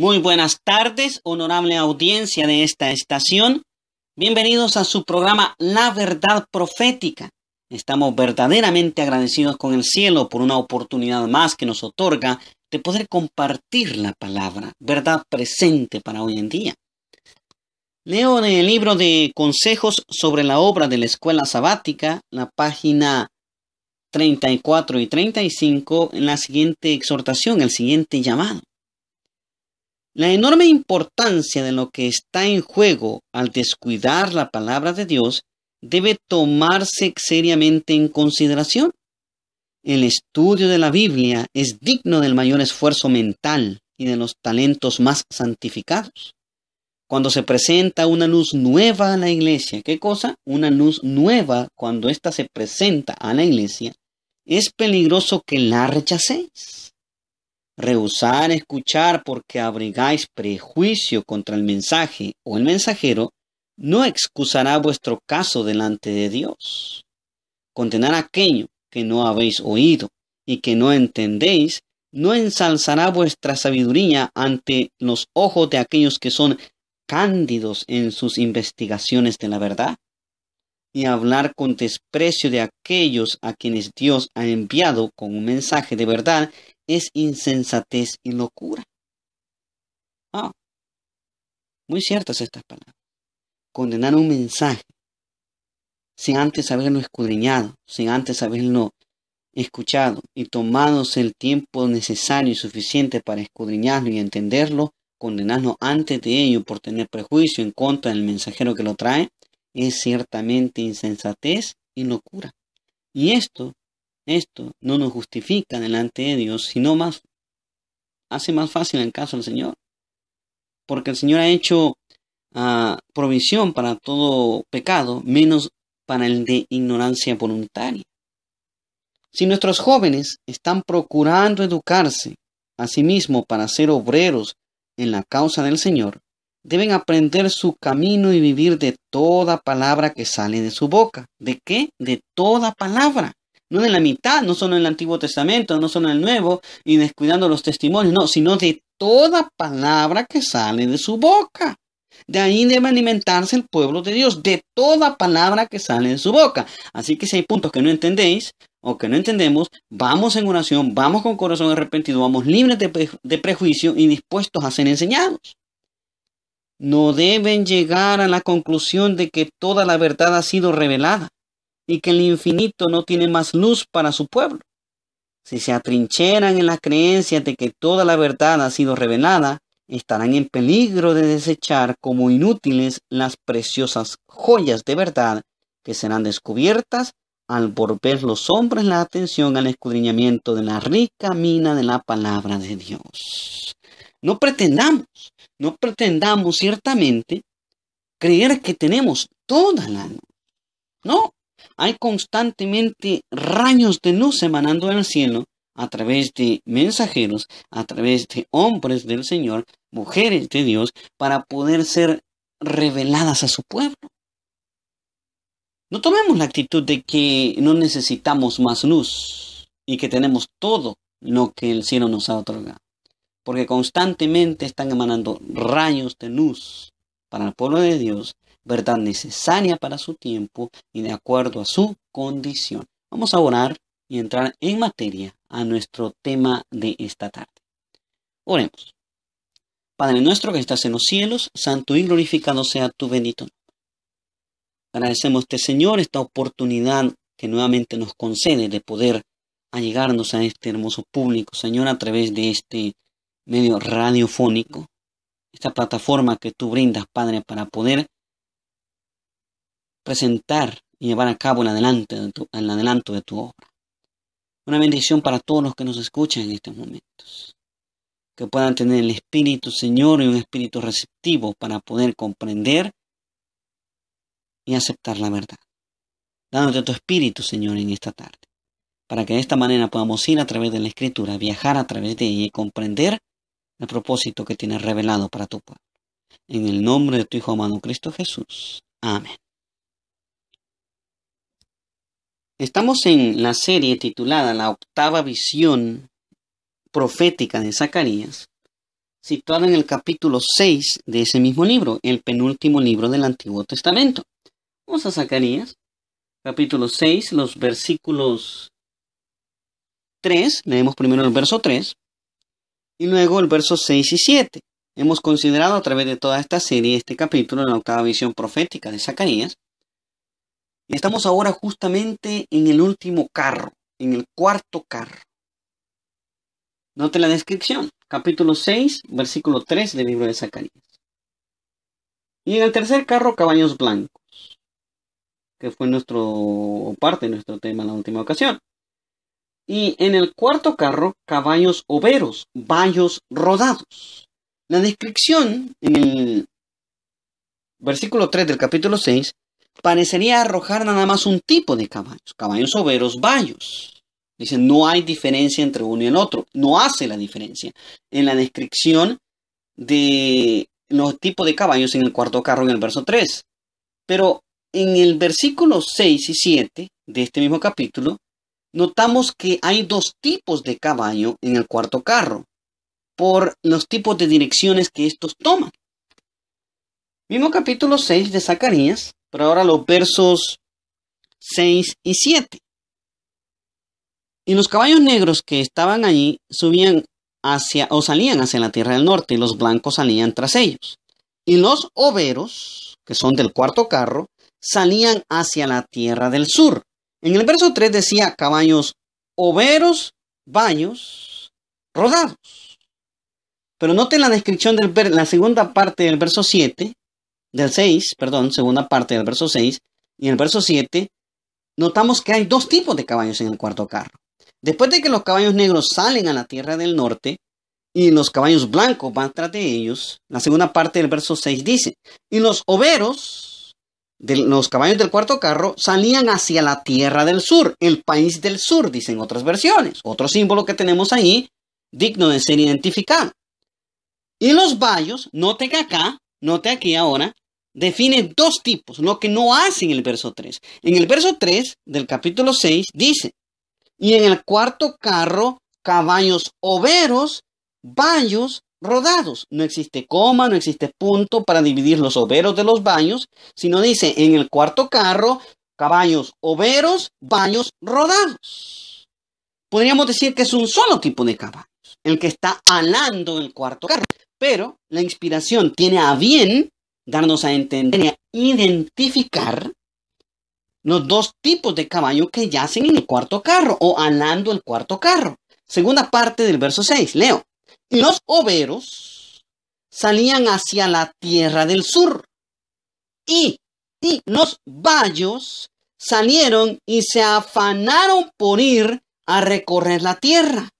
Muy buenas tardes, honorable audiencia de esta estación. Bienvenidos a su programa La Verdad Profética. Estamos verdaderamente agradecidos con el cielo por una oportunidad más que nos otorga de poder compartir la palabra, verdad presente para hoy en día. Leo en el libro de Consejos sobre la obra de la escuela sabática, la página 34 y 35, en la siguiente exhortación, el siguiente llamado. La enorme importancia de lo que está en juego al descuidar la palabra de Dios debe tomarse seriamente en consideración. El estudio de la Biblia es digno del mayor esfuerzo mental y de los talentos más santificados. Cuando se presenta una luz nueva a la iglesia, ¿qué cosa? Una luz nueva cuando ésta se presenta a la iglesia, es peligroso que la rechacéis. Rehusar escuchar porque abrigáis prejuicio contra el mensaje o el mensajero no excusará vuestro caso delante de Dios. Condenar aquello que no habéis oído y que no entendéis no ensalzará vuestra sabiduría ante los ojos de aquellos que son cándidos en sus investigaciones de la verdad, y hablar con desprecio de aquellos a quienes Dios ha enviado con un mensaje de verdad es insensatez y locura. Ah, muy ciertas estas palabras. Condenar un mensaje sin antes haberlo escudriñado, sin antes haberlo escuchado y tomados el tiempo necesario y suficiente para escudriñarlo y entenderlo, condenarlo antes de ello por tener prejuicio en contra del mensajero que lo trae, es ciertamente insensatez y locura. Y esto esto no nos justifica delante de Dios, sino más hace más fácil el caso al Señor. Porque el Señor ha hecho ah, provisión para todo pecado, menos para el de ignorancia voluntaria. Si nuestros jóvenes están procurando educarse a sí mismos para ser obreros en la causa del Señor, deben aprender su camino y vivir de toda palabra que sale de su boca. ¿De qué? De toda palabra. No en la mitad, no solo en el Antiguo Testamento, no solo en el Nuevo, y descuidando los testimonios, no, sino de toda palabra que sale de su boca. De ahí debe alimentarse el pueblo de Dios, de toda palabra que sale de su boca. Así que si hay puntos que no entendéis o que no entendemos, vamos en oración, vamos con corazón arrepentido, vamos libres de, de prejuicio y dispuestos a ser enseñados no deben llegar a la conclusión de que toda la verdad ha sido revelada y que el infinito no tiene más luz para su pueblo. Si se atrincheran en la creencia de que toda la verdad ha sido revelada, estarán en peligro de desechar como inútiles las preciosas joyas de verdad que serán descubiertas al volver los hombres la atención al escudriñamiento de la rica mina de la palabra de Dios. No pretendamos, no pretendamos ciertamente creer que tenemos toda la No, hay constantemente rayos de luz emanando del cielo a través de mensajeros, a través de hombres del Señor, mujeres de Dios, para poder ser reveladas a su pueblo. No tomemos la actitud de que no necesitamos más luz y que tenemos todo lo que el cielo nos ha otorgado, porque constantemente están emanando rayos de luz para el pueblo de Dios verdad necesaria para su tiempo y de acuerdo a su condición. Vamos a orar y entrar en materia a nuestro tema de esta tarde. Oremos. Padre nuestro que estás en los cielos, santo y glorificado sea tu bendito nombre. Agradecemos, Señor, esta oportunidad que nuevamente nos concede de poder allegarnos a este hermoso público, Señor, a través de este medio radiofónico, esta plataforma que tú brindas, Padre, para poder presentar y llevar a cabo el adelanto de tu, el adelanto de tu obra. Una bendición para todos los que nos escuchan en estos momentos. Que puedan tener el Espíritu, Señor, y un espíritu receptivo para poder comprender y aceptar la verdad. Dándote tu Espíritu, Señor, en esta tarde. Para que de esta manera podamos ir a través de la Escritura, viajar a través de ella y comprender el propósito que tienes revelado para tu pueblo. En el nombre de tu Hijo amado Cristo Jesús. Amén. Estamos en la serie titulada La octava visión profética de Zacarías, situada en el capítulo 6 de ese mismo libro, el penúltimo libro del Antiguo Testamento. Vamos a Zacarías, capítulo 6, los versículos 3, leemos primero el verso 3 y luego el verso 6 y 7. Hemos considerado a través de toda esta serie este capítulo, la octava visión profética de Zacarías, y estamos ahora justamente en el último carro, en el cuarto carro. Note la descripción, capítulo 6, versículo 3 del libro de Zacarías. Y en el tercer carro, caballos blancos, que fue nuestro parte, nuestro tema en la última ocasión. Y en el cuarto carro, caballos overos, vallos rodados. La descripción en el versículo 3 del capítulo 6 parecería arrojar nada más un tipo de caballos, caballos overos, bayos. Dicen no hay diferencia entre uno y el otro, no hace la diferencia. En la descripción de los tipos de caballos en el cuarto carro en el verso 3. Pero en el versículo 6 y 7 de este mismo capítulo, notamos que hay dos tipos de caballo en el cuarto carro, por los tipos de direcciones que estos toman. Mismo capítulo 6 de Zacarías, pero ahora los versos 6 y 7. Y los caballos negros que estaban allí subían hacia o salían hacia la tierra del norte y los blancos salían tras ellos. Y los overos, que son del cuarto carro, salían hacia la tierra del sur. En el verso 3 decía caballos overos, baños, rodados. Pero note la descripción de la segunda parte del verso 7, del 6, perdón, segunda parte del verso 6 y en el verso 7, notamos que hay dos tipos de caballos en el cuarto carro. Después de que los caballos negros salen a la tierra del norte y los caballos blancos van tras de ellos, la segunda parte del verso 6 dice, y los overos de los caballos del cuarto carro salían hacia la tierra del sur, el país del sur, dicen otras versiones. Otro símbolo que tenemos ahí, digno de ser identificado. Y los note que acá, note aquí ahora, define dos tipos, lo que no hace en el verso 3. En el verso 3 del capítulo 6 dice, y en el cuarto carro, caballos overos, baños rodados. No existe coma, no existe punto para dividir los overos de los baños, sino dice, en el cuarto carro, caballos overos, baños rodados. Podríamos decir que es un solo tipo de caballos, el que está alando el cuarto carro, pero la inspiración tiene a bien darnos a entender identificar los dos tipos de caballo que yacen en el cuarto carro o alando el cuarto carro. Segunda parte del verso 6, leo. los overos salían hacia la tierra del sur y, y los vallos salieron y se afanaron por ir a recorrer la tierra.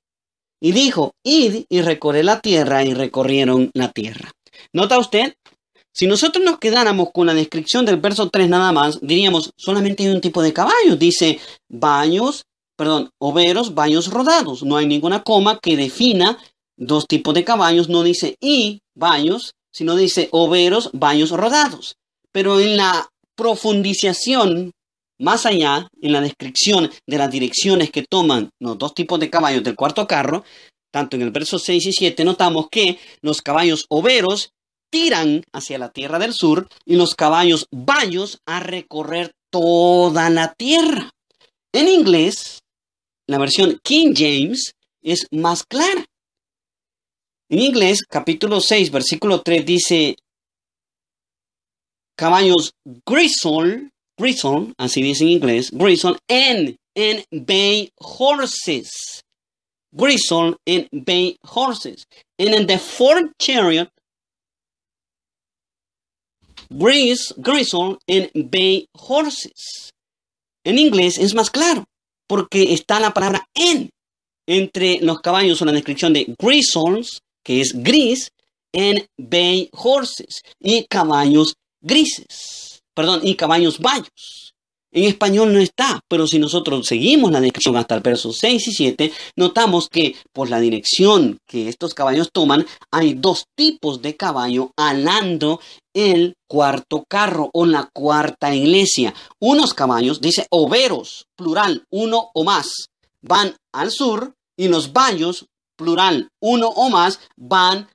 Y dijo, id y recorre la tierra y recorrieron la tierra. Nota usted si nosotros nos quedáramos con la descripción del verso 3 nada más, diríamos, solamente hay un tipo de caballo. Dice, baños, perdón, overos, baños rodados. No hay ninguna coma que defina dos tipos de caballos. No dice y baños, sino dice overos, baños rodados. Pero en la profundización, más allá, en la descripción de las direcciones que toman los dos tipos de caballos del cuarto carro, tanto en el verso 6 y 7 notamos que los caballos overos tiran hacia la tierra del sur y los caballos bayos a recorrer toda la tierra. En inglés, la versión King James es más clara. En inglés, capítulo 6, versículo 3 dice, caballos grisol, gristle, así dice en inglés, grisol, En. En. bay horses. Gristle En. bay horses. And in the fourth chariot gris grizzle, and Bay Horses. En inglés es más claro, porque está la palabra en entre los caballos o la descripción de grizzles, que es gris, en Bay Horses, y caballos grises, perdón, y caballos bayos. En español no está, pero si nosotros seguimos la descripción hasta el verso 6 y 7, notamos que por la dirección que estos caballos toman, hay dos tipos de caballo alando el cuarto carro o la cuarta iglesia. Unos caballos, dice overos, plural, uno o más, van al sur y los vallos, plural, uno o más, van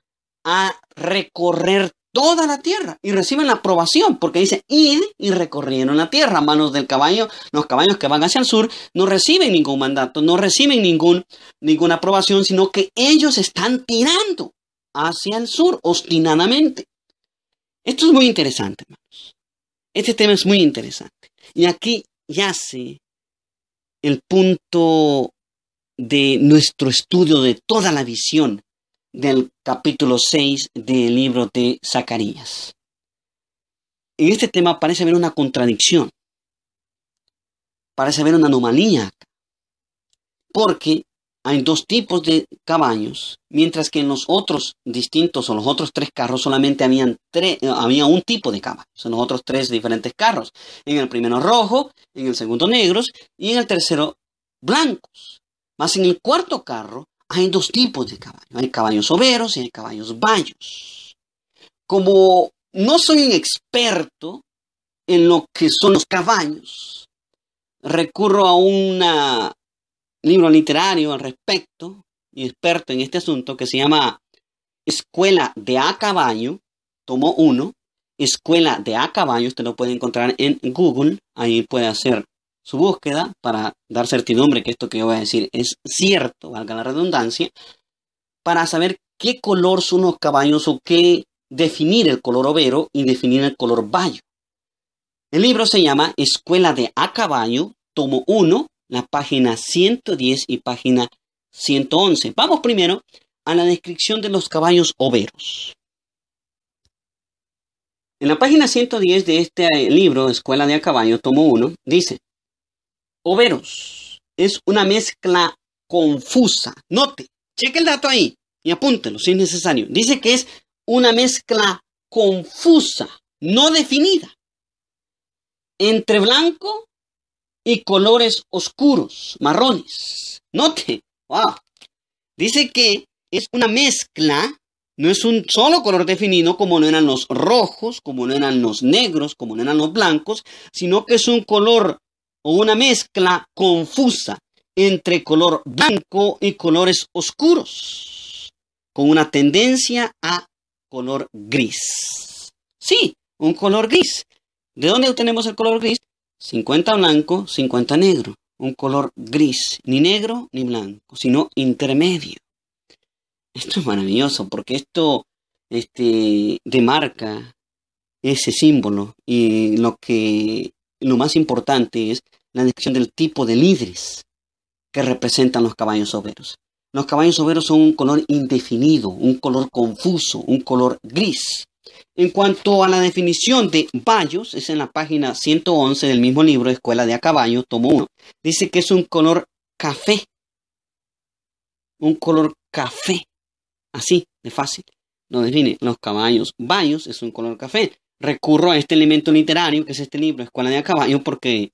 a recorrer toda la tierra y reciben la aprobación porque dice ir y recorrieron la tierra. a Manos del caballo, los caballos que van hacia el sur no reciben ningún mandato, no reciben ningún, ninguna aprobación, sino que ellos están tirando hacia el sur obstinadamente. Esto es muy interesante, hermanos. Este tema es muy interesante. Y aquí yace el punto de nuestro estudio de toda la visión del capítulo 6 del libro de Zacarías. En este tema parece haber una contradicción, parece haber una anomalía, porque hay dos tipos de caballos, mientras que en los otros distintos o los otros tres carros solamente habían eh, había un tipo de caballos, en los otros tres diferentes carros, en el primero rojo, en el segundo negros y en el tercero blancos. Más en el cuarto carro hay dos tipos de caballos. Hay caballos overos y hay caballos bayos. Como no soy un experto en lo que son los caballos, recurro a un libro literario al respecto, y experto en este asunto, que se llama Escuela de a caballo, tomo uno, Escuela de a caballo, usted lo puede encontrar en Google, ahí puede hacer su búsqueda para dar certidumbre que esto que yo voy a decir es cierto, valga la redundancia, para saber qué color son los caballos o qué definir el color overo y definir el color bayo. El libro se llama Escuela de a caballo, tomo 1, la página 110 y página 111. Vamos primero a la descripción de los caballos overos. En la página 110 de este eh, libro, Escuela de a Caballo, tomo 1, dice, Oberos, Es una mezcla confusa. Note, cheque el dato ahí y apúntelo si es necesario. Dice que es una mezcla confusa, no definida, entre blanco y colores oscuros, marrones. Note, Dice que es una mezcla, no es un solo color definido como no eran los rojos, como no eran los negros, como no eran los blancos, sino que es un color o una mezcla confusa entre color blanco y colores oscuros, con una tendencia a color gris. Sí, un color gris. ¿De dónde obtenemos el color gris? 50 blanco, 50 negro. Un color gris, ni negro ni blanco, sino intermedio. Esto es maravilloso porque esto este, demarca ese símbolo y lo que lo más importante es la descripción del tipo de líderes que representan los caballos soberos. Los caballos soberos son un color indefinido, un color confuso, un color gris. En cuanto a la definición de bayos, es en la página 111 del mismo libro, Escuela de a Caballo, tomo uno. Dice que es un color café. Un color café. Así, de fácil. Lo define. Los caballos bayos es un color café. Recurro a este elemento literario, que es este libro, Escuela de a Caballo, porque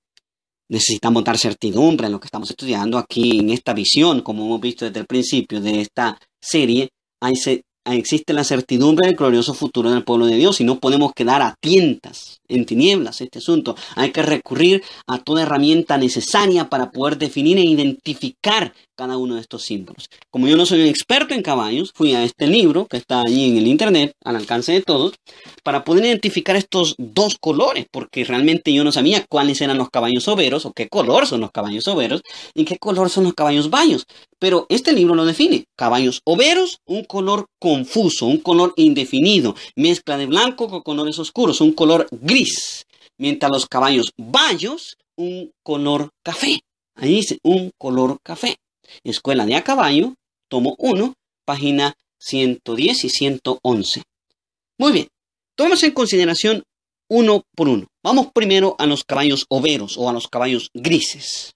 Necesitamos dar certidumbre en lo que estamos estudiando aquí en esta visión, como hemos visto desde el principio de esta serie. Hay se existe la certidumbre del glorioso futuro del pueblo de Dios y no podemos quedar a tientas, en tinieblas, este asunto. Hay que recurrir a toda herramienta necesaria para poder definir e identificar cada uno de estos símbolos. Como yo no soy un experto en caballos, fui a este libro que está allí en el internet, al alcance de todos, para poder identificar estos dos colores, porque realmente yo no sabía cuáles eran los caballos overos o qué color son los caballos overos y qué color son los caballos bayos. Pero este libro lo define. Caballos overos, un color confuso, un color indefinido, mezcla de blanco con colores oscuros, un color gris. Mientras los caballos bayos, un color café. Ahí dice un color café. Escuela de a Caballo, tomo 1, página 110 y 111. Muy bien, tomemos en consideración uno por uno. Vamos primero a los caballos overos o a los caballos grises.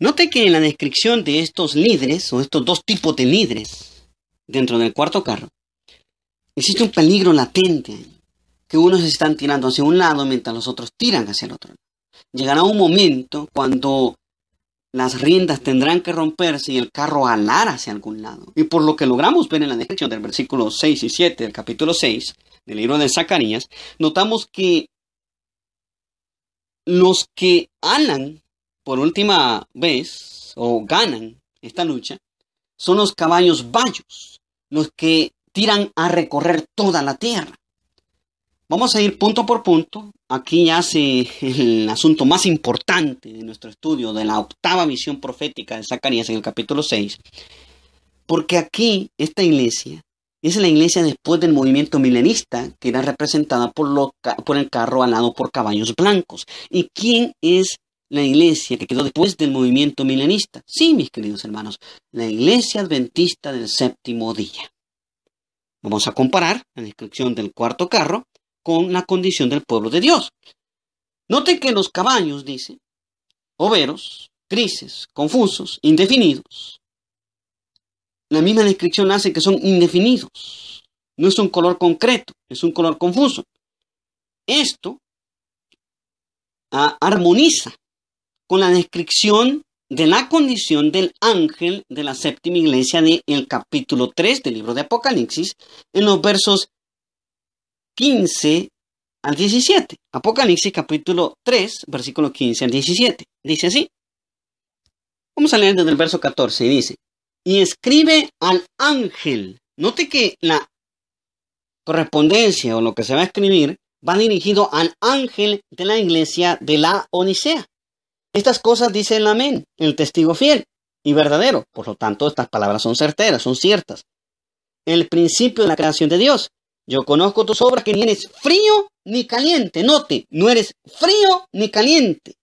Note que en la descripción de estos líderes o estos dos tipos de líderes dentro del cuarto carro, existe un peligro latente que unos están tirando hacia un lado mientras los otros tiran hacia el otro. Llegará un momento cuando las riendas tendrán que romperse y el carro alar hacia algún lado. Y por lo que logramos ver en la descripción del versículo 6 y 7 del capítulo 6 del libro de Zacarías, notamos que los que alan por última vez o ganan esta lucha son los caballos bayos, los que tiran a recorrer toda la tierra. Vamos a ir punto por punto. Aquí ya yace el asunto más importante de nuestro estudio de la octava visión profética de Zacarías en el capítulo 6. Porque aquí esta iglesia es la iglesia después del movimiento milenista que era representada por, por el carro alado por caballos blancos. ¿Y quién es la iglesia que quedó después del movimiento milenista? Sí, mis queridos hermanos, la iglesia adventista del séptimo día. Vamos a comparar la descripción del cuarto carro con la condición del pueblo de Dios. Noten que los caballos, dice, overos, grises, confusos, indefinidos. La misma descripción hace que son indefinidos. No es un color concreto, es un color confuso. Esto ah, armoniza con la descripción de la condición del ángel de la séptima iglesia del el capítulo 3 del libro de Apocalipsis en los versos 15 al 17. Apocalipsis capítulo 3, versículo 15 al 17. Dice así. Vamos a leer desde el verso 14. y Dice, y escribe al ángel. Note que la correspondencia o lo que se va a escribir va dirigido al ángel de la iglesia de la Onisea. Estas cosas dice el amén, el testigo fiel y verdadero. Por lo tanto, estas palabras son certeras, son ciertas. El principio de la creación de Dios. Yo conozco tus obras que ni eres frío ni caliente. Note, no eres frío ni caliente.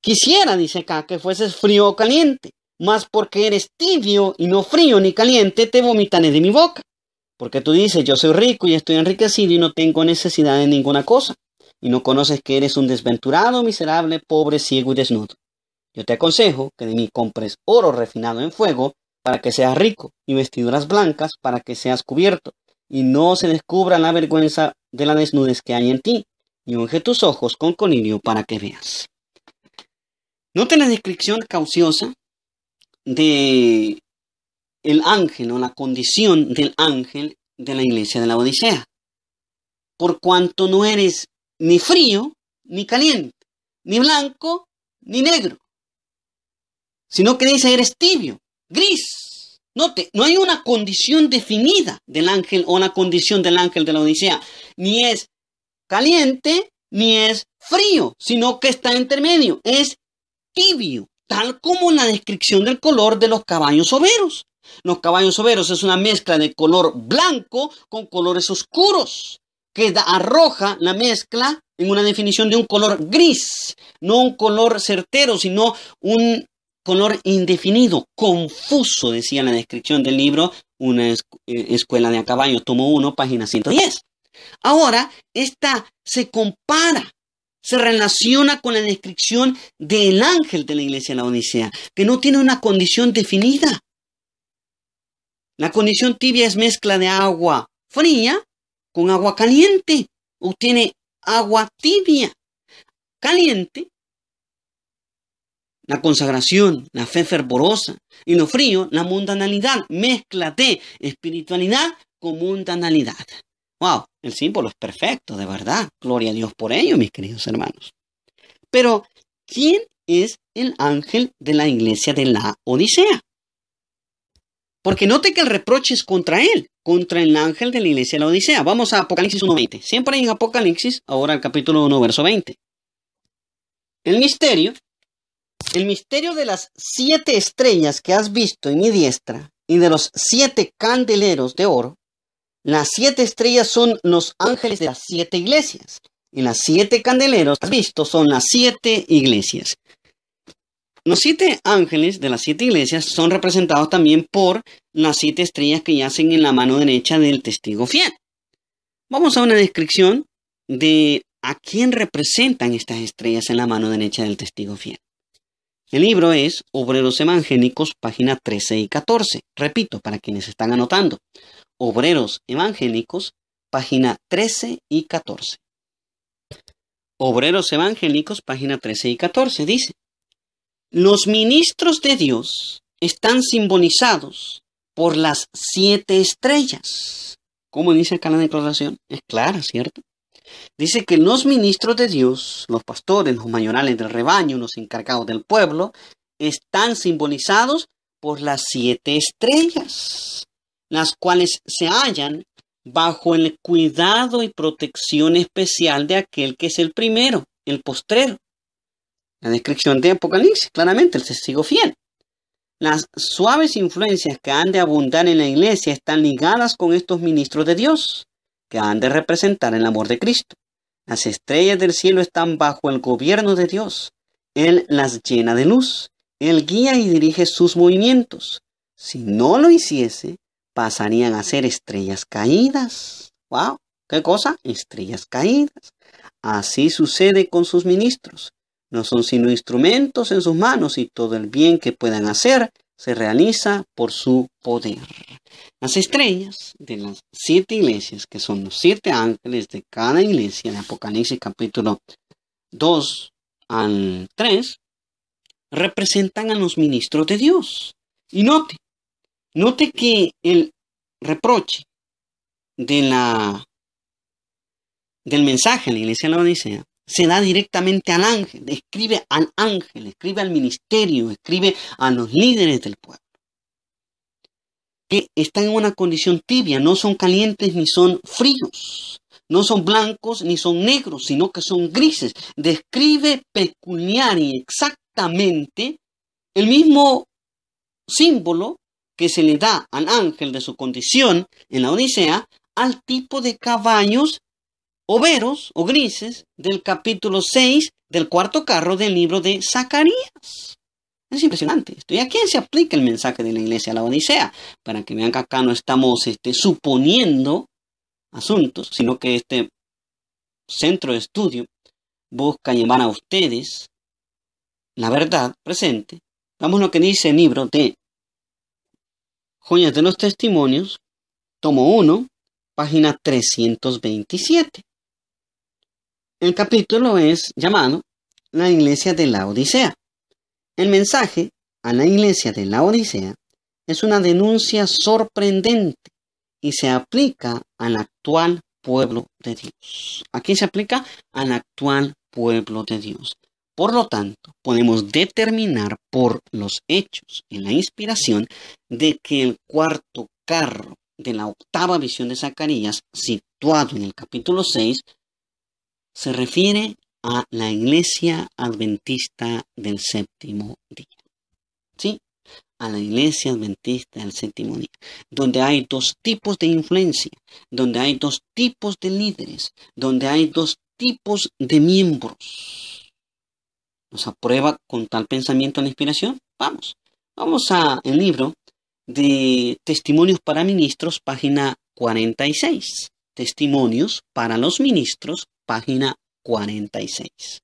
Quisiera, dice acá, que fueses frío o caliente, mas porque eres tibio y no frío ni caliente, te vomitan de mi boca. Porque tú dices, yo soy rico y estoy enriquecido y no tengo necesidad de ninguna cosa, y no conoces que eres un desventurado, miserable, pobre, ciego y desnudo. Yo te aconsejo que de mí compres oro refinado en fuego para que seas rico, y vestiduras blancas para que seas cubierto, y no se descubra la vergüenza de la desnudez que hay en ti, y unge tus ojos con conilio para que veas. Note la descripción cauciosa de el ángel o la condición del ángel de la iglesia de la Odisea. Por cuanto no eres ni frío, ni caliente, ni blanco, ni negro, sino que dice eres tibio, gris. Note, no hay una condición definida del ángel o una condición del ángel de la Odisea. Ni es caliente, ni es frío, sino que está intermedio. Es tibio, tal como la descripción del color de los caballos overos. Los caballos overos es una mezcla de color blanco con colores oscuros, que arroja la mezcla en una definición de un color gris, no un color certero, sino un color indefinido, confuso, decía la descripción del libro, una eh, escuela de a tomo 1, página 110. Ahora, esta se compara, se relaciona con la descripción del ángel de la iglesia de la Odisea, que no tiene una condición definida. La condición tibia es mezcla de agua fría con agua caliente. o tiene agua tibia, caliente, la consagración, la fe fervorosa, y lo frío, la mundanalidad. mezcla de espiritualidad con mundanalidad. Wow, el símbolo es perfecto, de verdad. Gloria a Dios por ello, mis queridos hermanos. Pero, ¿quién es el ángel de la iglesia de la Odisea? Porque note que el reproche es contra él, contra el ángel de la iglesia de la Odisea. Vamos a Apocalipsis 1.20. Siempre en Apocalipsis, ahora el capítulo 1, verso 20. El misterio el misterio de las siete estrellas que has visto en mi diestra y de los siete candeleros de oro, las siete estrellas son los ángeles de las siete iglesias y las siete candeleros que has visto son las siete iglesias. Los siete ángeles de las siete iglesias son representados también por las siete estrellas que yacen en la mano derecha del testigo fiel. Vamos a una descripción de a quién representan estas estrellas en la mano derecha del testigo fiel. El libro es Obreros Evangélicos, página 13 y 14. Repito, para quienes están anotando. Obreros Evangélicos, página 13 y 14. Obreros Evangélicos, página 13 y 14, dice, Los ministros de Dios están simbolizados por las siete estrellas. ¿Cómo dice acá la declaración? Es clara, ¿cierto? Dice que los ministros de Dios, los pastores, los mayorales del rebaño, los encargados del pueblo, están simbolizados por las siete estrellas, las cuales se hallan bajo el cuidado y protección especial de aquel que es el primero, el postrero. La descripción de Apocalipsis, claramente, el testigo fiel. Las suaves influencias que han de abundar en la iglesia están ligadas con estos ministros de Dios que han de representar el amor de Cristo. Las estrellas del cielo están bajo el gobierno de Dios. Él las llena de luz. Él guía y dirige sus movimientos. Si no lo hiciese, pasarían a ser estrellas caídas. ¡Wow! ¿Qué cosa? Estrellas caídas. Así sucede con sus ministros. No son sino instrumentos en sus manos y todo el bien que puedan hacer se realiza por su poder. Las estrellas de las siete iglesias, que son los siete ángeles de cada iglesia, en Apocalipsis capítulo 2 al 3, representan a los ministros de Dios. Y note, note que el reproche de la, del mensaje en la iglesia de la Odisea se da directamente al ángel, escribe al ángel, escribe al ministerio, escribe a los líderes del pueblo, que están en una condición tibia, no son calientes ni son fríos, no son blancos ni son negros, sino que son grises. Describe peculiar y exactamente el mismo símbolo que se le da al ángel de su condición en la Odisea al tipo de caballos Oberos o grises del capítulo 6 del cuarto carro del libro de Zacarías. Es impresionante esto. ¿Y a quién se aplica el mensaje de la iglesia a la Odisea? Para que vean que acá no estamos este, suponiendo asuntos, sino que este centro de estudio busca llevar a ustedes la verdad presente. Vamos a lo que dice el libro de Joyas de los Testimonios, tomo 1, página 327. El capítulo es llamado La Iglesia de la Odisea. El mensaje a la Iglesia de la Odisea es una denuncia sorprendente y se aplica al actual pueblo de Dios. Aquí se aplica al actual pueblo de Dios. Por lo tanto, podemos determinar por los hechos y la inspiración de que el cuarto carro de la octava visión de Zacarías, situado en el capítulo 6, se refiere a la iglesia adventista del séptimo día. ¿Sí? A la iglesia adventista del séptimo día, donde hay dos tipos de influencia, donde hay dos tipos de líderes, donde hay dos tipos de miembros. ¿Nos aprueba con tal pensamiento la inspiración? Vamos, vamos a el libro de Testimonios para Ministros, página 46. Testimonios para los Ministros, página 46.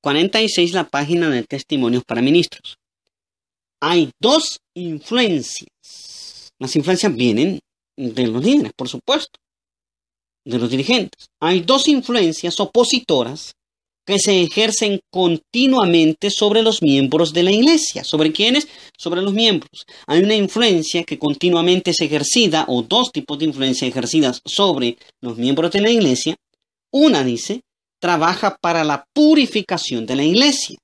46 la página de testimonios para ministros. Hay dos influencias. Las influencias vienen de los líderes, por supuesto, de los dirigentes. Hay dos influencias opositoras que se ejercen continuamente sobre los miembros de la iglesia. ¿Sobre quiénes? Sobre los miembros. Hay una influencia que continuamente es ejercida, o dos tipos de influencia ejercidas sobre los miembros de la iglesia. Una dice, trabaja para la purificación de la iglesia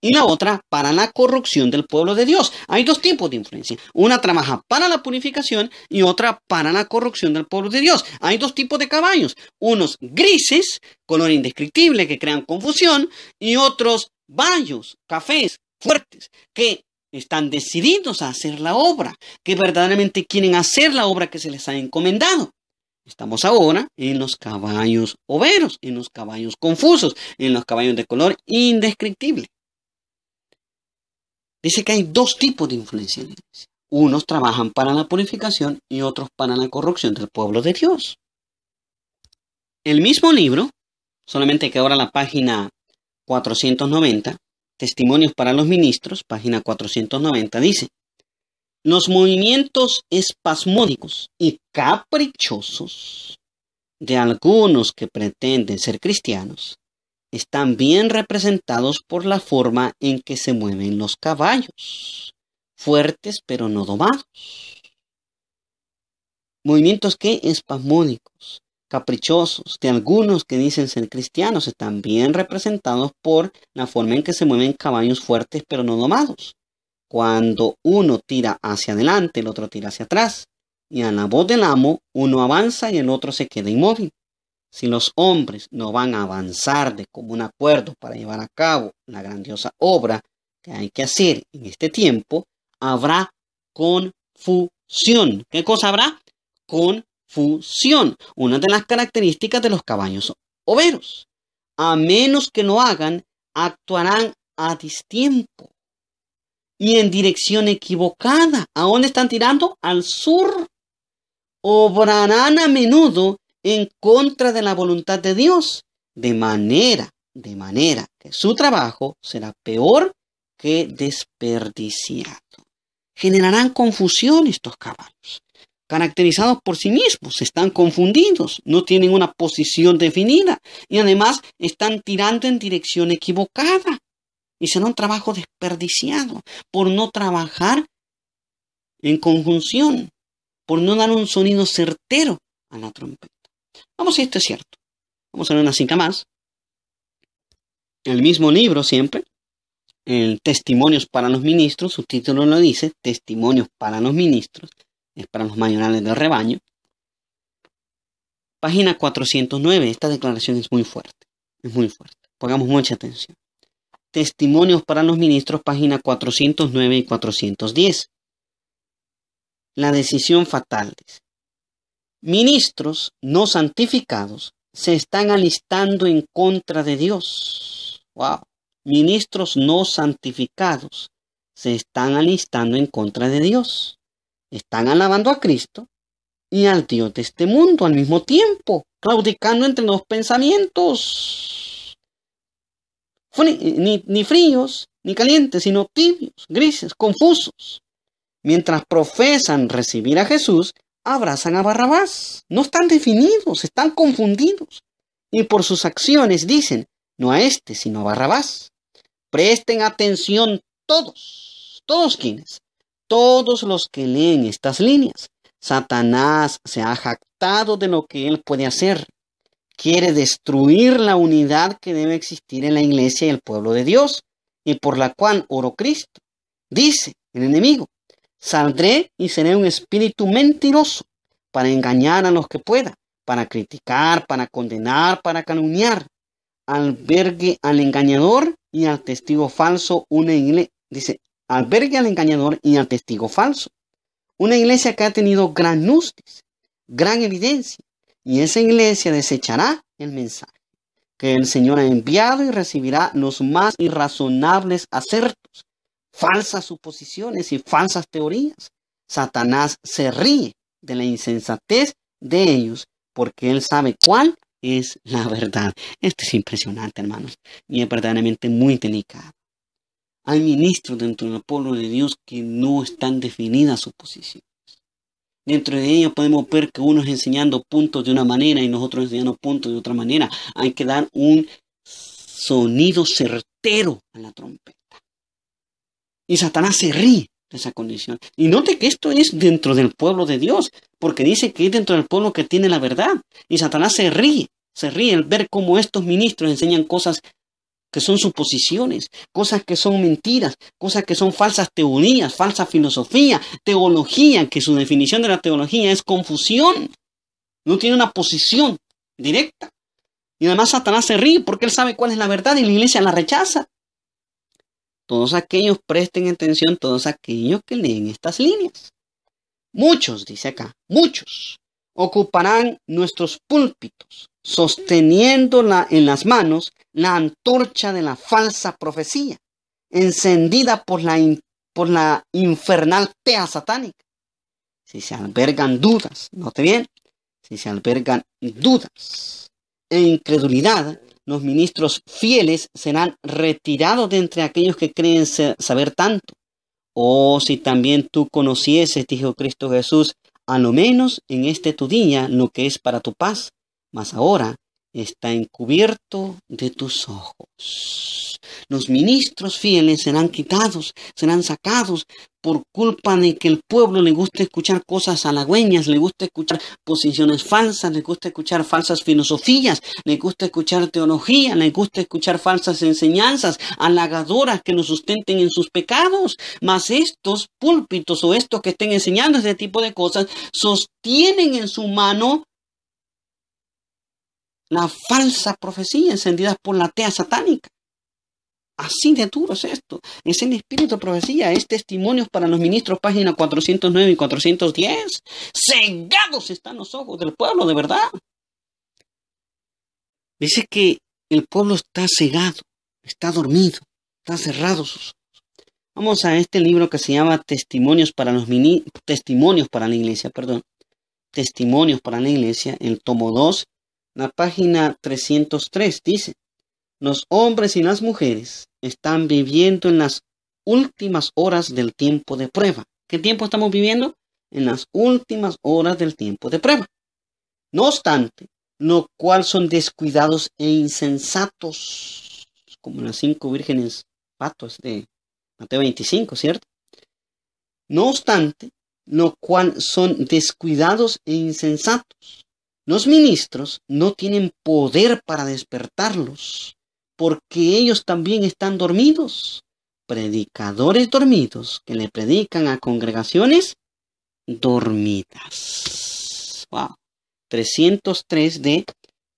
y la otra para la corrupción del pueblo de Dios. Hay dos tipos de influencia. Una trabaja para la purificación y otra para la corrupción del pueblo de Dios. Hay dos tipos de caballos. Unos grises, color indescriptible, que crean confusión, y otros bayos, cafés, fuertes, que están decididos a hacer la obra, que verdaderamente quieren hacer la obra que se les ha encomendado. Estamos ahora en los caballos overos, en los caballos confusos, en los caballos de color indescriptible. Dice que hay dos tipos de influencia Unos trabajan para la purificación y otros para la corrupción del pueblo de Dios. El mismo libro, solamente que ahora la página 490, Testimonios para los Ministros, página 490, dice, los movimientos espasmódicos y caprichosos de algunos que pretenden ser cristianos están bien representados por la forma en que se mueven los caballos, fuertes pero no domados. Movimientos que espasmódicos, caprichosos, de algunos que dicen ser cristianos, están bien representados por la forma en que se mueven caballos fuertes pero no domados. Cuando uno tira hacia adelante, el otro tira hacia atrás, y a la voz del amo, uno avanza y el otro se queda inmóvil. Si los hombres no van a avanzar de común acuerdo para llevar a cabo la grandiosa obra que hay que hacer en este tiempo, habrá confusión. ¿Qué cosa habrá? Confusión. Una de las características de los caballos overos. A menos que no hagan, actuarán a distiempo y en dirección equivocada. ¿A dónde están tirando? Al sur. Obrarán a menudo en contra de la voluntad de Dios, de manera, de manera que su trabajo será peor que desperdiciado. Generarán confusión estos caballos, caracterizados por sí mismos, están confundidos, no tienen una posición definida y además están tirando en dirección equivocada. Y será un trabajo desperdiciado por no trabajar en conjunción, por no dar un sonido certero a la trompeta. Vamos si esto es cierto. Vamos a ver una cinta más. El mismo libro siempre, el Testimonios para los Ministros, su título lo dice, Testimonios para los Ministros, es para los mayorales del rebaño. Página 409, esta declaración es muy fuerte, es muy fuerte. Pongamos mucha atención. Testimonios para los ministros, página 409 y 410. La decisión fatal. Ministros no santificados se están alistando en contra de Dios. Wow. Ministros no santificados se están alistando en contra de Dios. Están alabando a Cristo y al Dios de este mundo al mismo tiempo, claudicando entre los pensamientos. Ni, ni fríos ni calientes, sino tibios, grises, confusos. Mientras profesan recibir a Jesús, abrazan a Barrabás. No están definidos, están confundidos. Y por sus acciones dicen, no a este, sino a Barrabás. Presten atención todos, todos quienes, todos los que leen estas líneas. Satanás se ha jactado de lo que él puede hacer. Quiere destruir la unidad que debe existir en la iglesia y el pueblo de Dios, y por la cual oro Cristo. Dice el enemigo, Saldré y seré un espíritu mentiroso para engañar a los que pueda, para criticar, para condenar, para calumniar. Albergue al engañador y al testigo falso una iglesia. Dice, albergue al engañador y al testigo falso. Una iglesia que ha tenido gran nustis, gran evidencia, y esa iglesia desechará el mensaje que el Señor ha enviado y recibirá los más irrazonables acertos falsas suposiciones y falsas teorías. Satanás se ríe de la insensatez de ellos porque él sabe cuál es la verdad. Esto es impresionante, hermanos, y es verdaderamente muy delicado. Hay ministros dentro del pueblo de Dios que no están definidas su posiciones. Dentro de ellos podemos ver que unos enseñando puntos de una manera y nosotros enseñando puntos de otra manera. Hay que dar un sonido certero a la trompeta. Y Satanás se ríe de esa condición. Y note que esto es dentro del pueblo de Dios, porque dice que es dentro del pueblo que tiene la verdad. Y Satanás se ríe, se ríe al ver cómo estos ministros enseñan cosas que son suposiciones, cosas que son mentiras, cosas que son falsas teorías, falsa filosofía, teología, que su definición de la teología es confusión. No tiene una posición directa. Y además Satanás se ríe porque él sabe cuál es la verdad y la iglesia la rechaza. Todos aquellos presten atención, todos aquellos que leen estas líneas. Muchos, dice acá, muchos ocuparán nuestros púlpitos, sosteniéndola en las manos la antorcha de la falsa profecía, encendida por la, por la infernal tea satánica. Si se albergan dudas, note bien, si se albergan dudas e incredulidad, los ministros fieles serán retirados de entre aquellos que creen saber tanto. Oh, si también tú conocieses, dijo Cristo Jesús, a lo menos en este tu día lo que es para tu paz. Mas ahora está encubierto de tus ojos. Los ministros fieles serán quitados, serán sacados por culpa de que el pueblo le gusta escuchar cosas halagüeñas, le gusta escuchar posiciones falsas, le gusta escuchar falsas filosofías, le gusta escuchar teología, le gusta escuchar falsas enseñanzas, halagadoras que nos sustenten en sus pecados. Mas estos púlpitos o estos que estén enseñando este tipo de cosas sostienen en su mano la falsa profecía encendida por la tea satánica. Así de duro es esto. Es el espíritu de profecía, es testimonios para los ministros, página 409 y 410. Cegados están los ojos del pueblo, de verdad. Dice que el pueblo está cegado, está dormido, está cerrado sus ojos. Vamos a este libro que se llama Testimonios para los mini... Testimonios para la Iglesia, perdón. Testimonios para la Iglesia, el tomo 2, la página 303 dice, los hombres y las mujeres están viviendo en las últimas horas del tiempo de prueba. ¿Qué tiempo estamos viviendo? En las últimas horas del tiempo de prueba. No obstante, no cual son descuidados e insensatos, como las cinco vírgenes patos de Mateo 25, ¿cierto? No obstante, no cual son descuidados e insensatos, los ministros no tienen poder para despertarlos, porque ellos también están dormidos. Predicadores dormidos que le predican a congregaciones dormidas. Wow. 303 de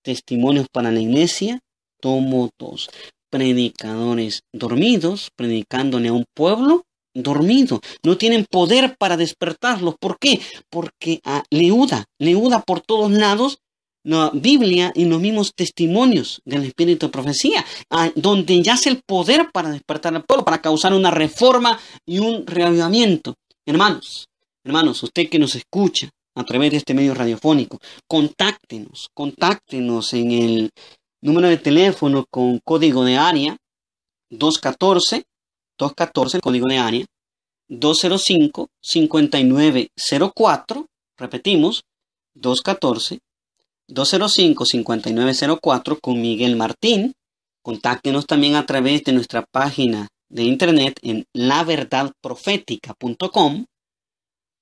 Testimonios para la Iglesia, tomo dos. Predicadores dormidos predicándole a un pueblo dormido, no tienen poder para despertarlos. ¿Por qué? Porque leuda, ah, leuda por todos lados la Biblia y los mismos testimonios del Espíritu de Profecía, donde ah, donde yace el poder para despertar al pueblo, para causar una reforma y un reavivamiento. Hermanos, hermanos, usted que nos escucha a través de este medio radiofónico, contáctenos, contáctenos en el número de teléfono con código de área 214 214, el código de área, 205-5904, repetimos, 214-205-5904 con Miguel Martín. Contáctenos también a través de nuestra página de internet en laverdadprofética.com.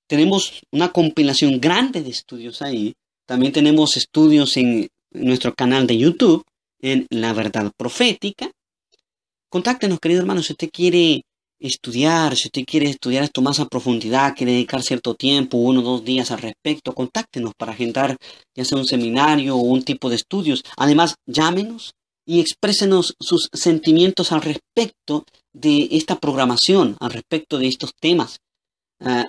Tenemos una compilación grande de estudios ahí. También tenemos estudios en nuestro canal de YouTube, en La Verdad Profética contáctenos, querido hermano, si usted quiere estudiar, si usted quiere estudiar esto más a profundidad, quiere dedicar cierto tiempo, uno o dos días al respecto, contáctenos para agendar ya sea un seminario o un tipo de estudios. Además, llámenos y exprésenos sus sentimientos al respecto de esta programación, al respecto de estos temas. Ah,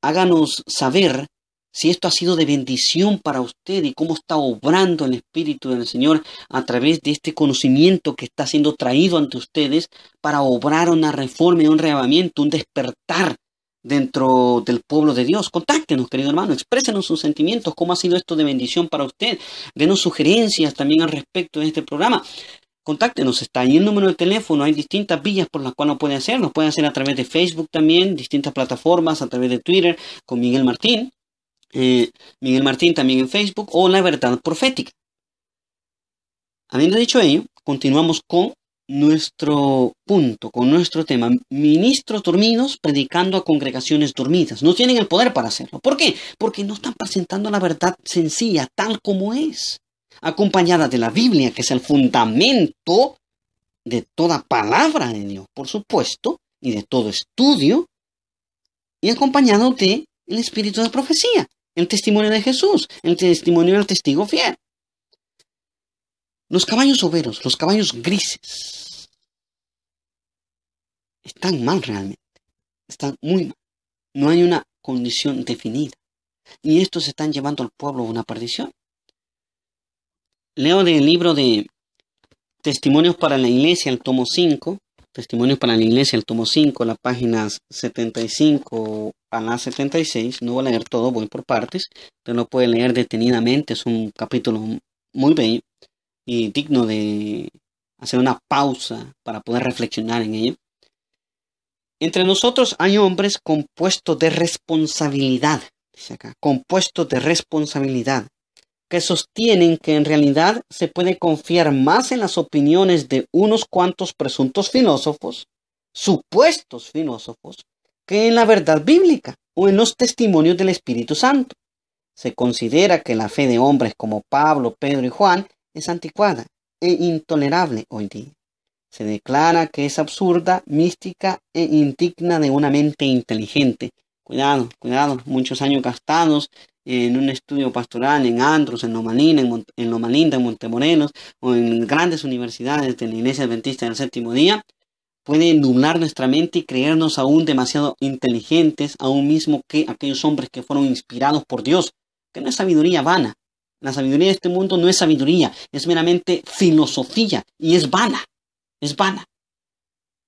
háganos saber si esto ha sido de bendición para usted y cómo está obrando el Espíritu del Señor a través de este conocimiento que está siendo traído ante ustedes para obrar una reforma y un reabamiento, un despertar dentro del pueblo de Dios. Contáctenos, querido hermano, exprésenos sus sentimientos, cómo ha sido esto de bendición para usted. Denos sugerencias también al respecto de este programa. Contáctenos, está ahí el número de teléfono, hay distintas vías por las cuales nos pueden hacer, nos pueden hacer a través de Facebook también, distintas plataformas, a través de Twitter, con Miguel Martín, eh, Miguel Martín también en Facebook o La Verdad Profética. Habiendo dicho ello, continuamos con nuestro punto, con nuestro tema. Ministros dormidos predicando a congregaciones dormidas. No tienen el poder para hacerlo. ¿Por qué? Porque no están presentando la verdad sencilla, tal como es, acompañada de la Biblia, que es el fundamento de toda palabra de Dios, por supuesto, y de todo estudio, y acompañado de el espíritu de profecía el testimonio de Jesús, el testimonio del testigo fiel. Los caballos overos, los caballos grises, están mal realmente, están muy mal. No hay una condición definida. Y estos están llevando al pueblo a una perdición. Leo del libro de Testimonios para la Iglesia, el tomo 5, Testimonio para la Iglesia, el tomo 5, las páginas 75 a las 76. No voy a leer todo, voy por partes. Usted lo puede leer detenidamente, es un capítulo muy bello y digno de hacer una pausa para poder reflexionar en ello. Entre nosotros hay hombres compuestos de responsabilidad, dice acá, compuestos de responsabilidad, que sostienen que en realidad se puede confiar más en las opiniones de unos cuantos presuntos filósofos, supuestos filósofos, que en la verdad bíblica o en los testimonios del Espíritu Santo. Se considera que la fe de hombres como Pablo, Pedro y Juan es anticuada e intolerable hoy día. Se declara que es absurda, mística e indigna de una mente inteligente. Cuidado, cuidado, muchos años gastados en un estudio pastoral en Andros, en Lomalinda, en, en Montemorelos, o en grandes universidades de la Iglesia Adventista del Séptimo Día, puede nublar nuestra mente y creernos aún demasiado inteligentes, aún mismo que aquellos hombres que fueron inspirados por Dios, que no es sabiduría vana. La sabiduría de este mundo no es sabiduría, es meramente filosofía y es vana, es vana.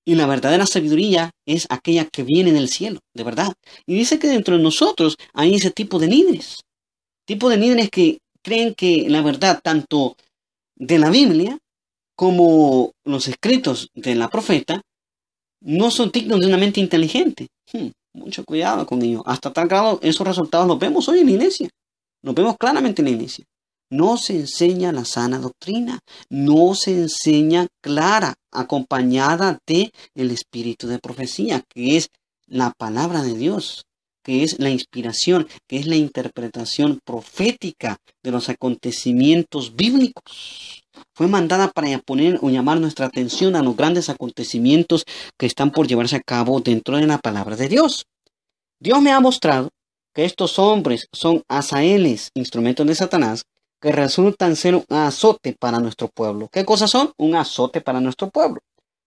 Y la verdadera sabiduría es aquella que viene del cielo, de verdad. Y dice que dentro de nosotros hay ese tipo de líderes. Tipo de líderes que creen que la verdad tanto de la Biblia como los escritos de la profeta no son dignos de una mente inteligente. Hmm, mucho cuidado con ello. Hasta tal grado esos resultados los vemos hoy en la iglesia. Los vemos claramente en la iglesia. No se enseña la sana doctrina, no se enseña clara, acompañada de el espíritu de profecía, que es la palabra de Dios, que es la inspiración, que es la interpretación profética de los acontecimientos bíblicos. Fue mandada para poner o llamar nuestra atención a los grandes acontecimientos que están por llevarse a cabo dentro de la palabra de Dios. Dios me ha mostrado que estos hombres son asaeles, instrumentos de Satanás, que resultan ser un azote para nuestro pueblo. ¿Qué cosas son? Un azote para nuestro pueblo.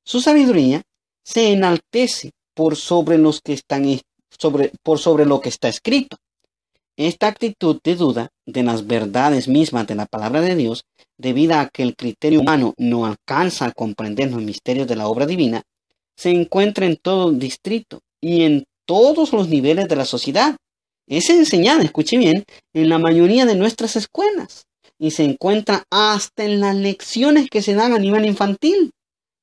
Su sabiduría se enaltece por sobre, los que están, sobre, por sobre lo que está escrito. Esta actitud de duda de las verdades mismas de la palabra de Dios, debido a que el criterio humano no alcanza a comprender los misterios de la obra divina, se encuentra en todo el distrito y en todos los niveles de la sociedad. Es enseñada, escuche bien, en la mayoría de nuestras escuelas y se encuentra hasta en las lecciones que se dan a nivel infantil.